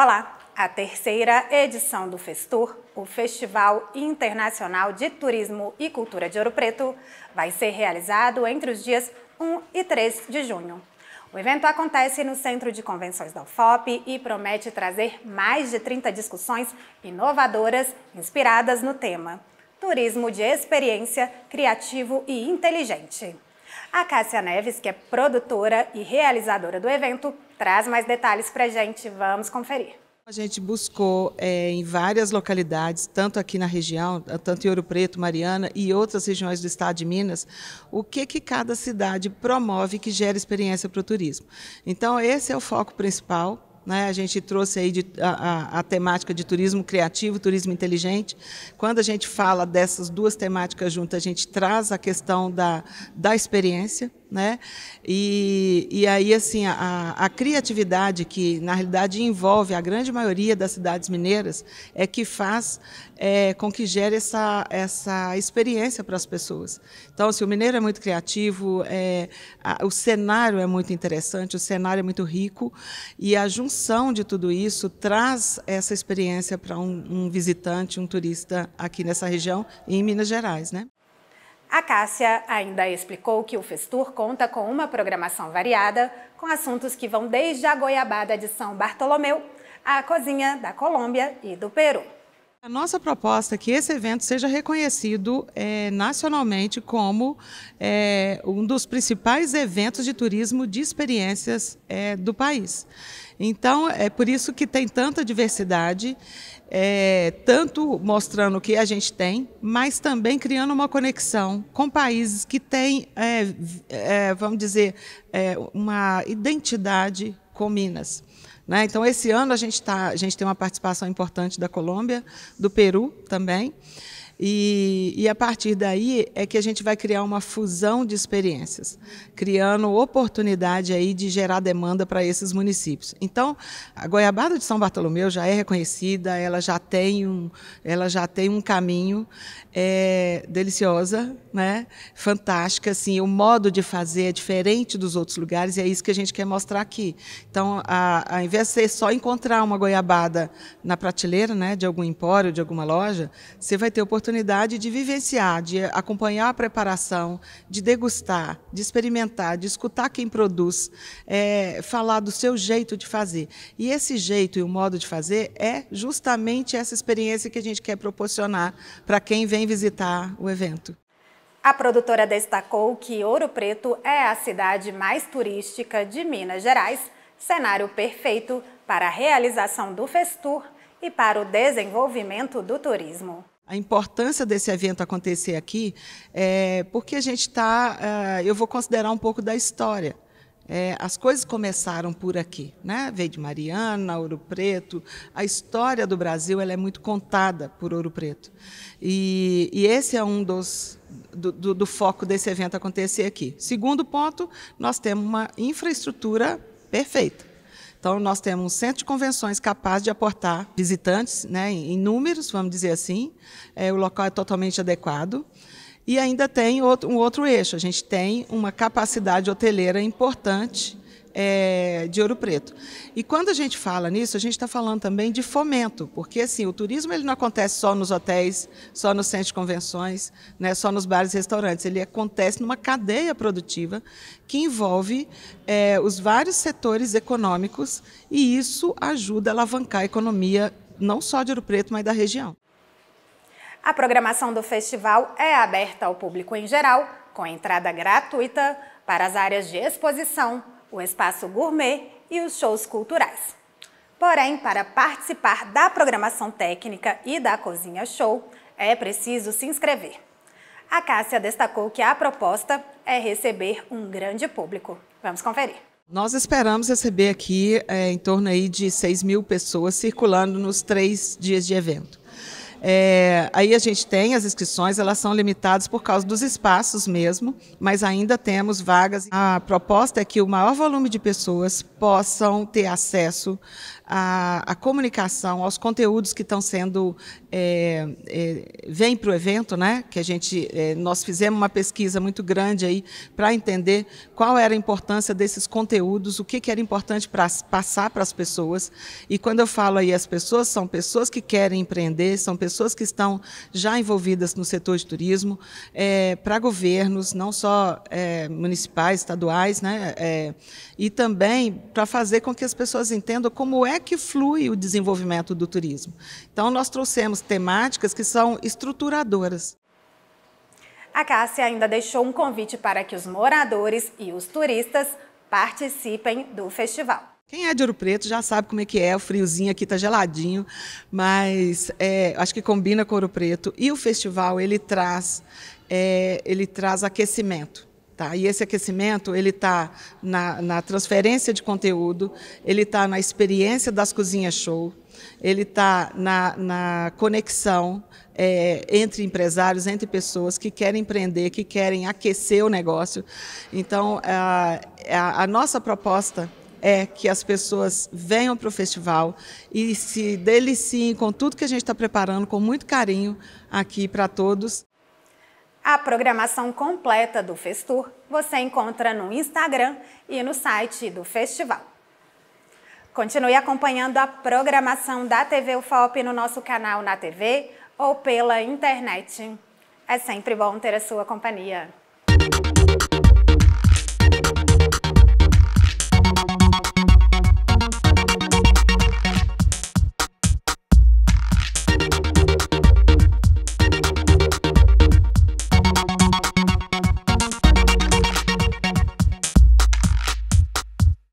Olá! A terceira edição do Festur, o Festival Internacional de Turismo e Cultura de Ouro Preto, vai ser realizado entre os dias 1 e 3 de junho. O evento acontece no Centro de Convenções da UFOP e promete trazer mais de 30 discussões inovadoras inspiradas no tema Turismo de Experiência Criativo e Inteligente. A Cássia Neves, que é produtora e realizadora do evento, traz mais detalhes para a gente. Vamos conferir. A gente buscou é, em várias localidades, tanto aqui na região, tanto em Ouro Preto, Mariana e outras regiões do estado de Minas, o que, que cada cidade promove que gera experiência para o turismo. Então, esse é o foco principal né? A gente trouxe aí de, a, a, a, temática de turismo criativo, turismo inteligente. Quando a gente fala dessas duas temáticas juntas, a gente traz a questão da, da experiência, né? E, e aí, assim, a, a, criatividade que, na realidade, envolve a grande maioria das cidades mineiras é que faz é, com que gere essa, essa experiência para as pessoas. Então, assim, o mineiro é muito criativo, é, a, o cenário é muito interessante, o cenário é muito rico, e a junção de tudo isso traz essa experiência para um, um visitante, um turista aqui nessa região e em Minas Gerais, né? A Cássia ainda explicou que o Festur conta com uma programação variada, com assuntos que vão desde a goiabada de São Bartolomeu à cozinha da Colômbia e do Peru. A nossa proposta é que esse evento seja reconhecido é, nacionalmente como é, um dos principais eventos de turismo de experiências é, do país. Então, é por isso que tem tanta diversidade, é, tanto mostrando o que a gente tem, mas também criando uma conexão com países que têm, é, é, vamos dizer, uma identidade com Minas. Né? Então, esse ano a gente, tá, a gente tem uma participação importante da Colômbia, do Peru também. E, e, a partir daí é que a gente vai criar uma fusão de experiências, criando oportunidade aí de gerar demanda para esses municípios. Então, a goiabada de São Bartolomeu já é reconhecida, ela já tem um, ela já tem um caminho é, deliciosa, né? Fantástica, assim, o modo de fazer é diferente dos outros lugares e é isso que a gente quer mostrar aqui. Então, a, a, ao invés de você só encontrar uma goiabada na prateleira, né, de algum empório, de alguma loja, você vai ter oportunidade oportunidade de vivenciar, de acompanhar a preparação, de degustar, de experimentar, de escutar quem produz, é, falar do seu jeito de fazer. E esse jeito e o modo de fazer é justamente essa experiência que a gente quer proporcionar para quem vem visitar o evento. A produtora destacou que Ouro Preto é a cidade mais turística de Minas Gerais, cenário perfeito para a realização do Festur e para o desenvolvimento do turismo a importância desse evento acontecer aqui é porque a gente está, é, eu vou considerar um pouco da história. É, as coisas começaram por aqui, né? Veio de Mariana, Ouro Preto. A história do Brasil ela é muito contada por Ouro Preto. E, e esse é um dos do, do, do foco desse evento acontecer aqui. Segundo ponto, nós temos uma infraestrutura perfeita. Então, nós temos um centro de convenções capaz de aportar visitantes né, em números, vamos dizer assim. É, o local é totalmente adequado. E ainda tem outro, um outro eixo. A gente tem uma capacidade hoteleira importante é, de Ouro Preto. E quando a gente fala nisso, a gente está falando também de fomento, porque assim, o turismo ele não acontece só nos hotéis, só nos centros de convenções, né, só nos bares e restaurantes, ele acontece numa cadeia produtiva que envolve é, os vários setores econômicos e isso ajuda a alavancar a economia não só de Ouro Preto, mas da região. A programação do festival é aberta ao público em geral, com entrada gratuita para as áreas de exposição, o espaço gourmet e os shows culturais. Porém, para participar da programação técnica e da cozinha show, é preciso se inscrever. A Cássia destacou que a proposta é receber um grande público. Vamos conferir. Nós esperamos receber aqui é, em torno aí de 6 mil pessoas circulando nos três dias de evento. É, aí a gente tem as inscrições, elas são limitadas por causa dos espaços mesmo, mas ainda temos vagas. A proposta é que o maior volume de pessoas possam ter acesso a comunicação, aos conteúdos que estão sendo é, é, vem para o evento, né? Que a gente é, nós fizemos uma pesquisa muito grande aí para entender qual era a importância desses conteúdos, o que, que era importante para passar para as pessoas. E quando eu falo aí as pessoas são pessoas que querem empreender, são pessoas que estão já envolvidas no setor de turismo, é, para governos, não só é, municipais, estaduais, né? É, e também para fazer com que as pessoas entendam como é é que flui o desenvolvimento do turismo. Então, nós trouxemos temáticas que são estruturadoras. A Cássia ainda deixou um convite para que os moradores e os turistas participem do festival. Quem é de Ouro Preto já sabe como é que é, o friozinho aqui tá geladinho, mas é, acho que combina com Ouro Preto. E o festival, ele traz, é, ele traz aquecimento. Tá? E esse aquecimento ele está na, na transferência de conteúdo, ele está na experiência das cozinhas show, ele está na, na, conexão é, entre empresários, entre pessoas que querem empreender, que querem aquecer o negócio. Então, a, a, a nossa proposta é que as pessoas venham para o festival e se deliciem com tudo que a gente está preparando com muito carinho aqui para todos. A programação completa do Festur você encontra no Instagram e no site do festival. Continue acompanhando a programação da TV UFOP no nosso canal na TV ou pela internet. É sempre bom ter a sua companhia.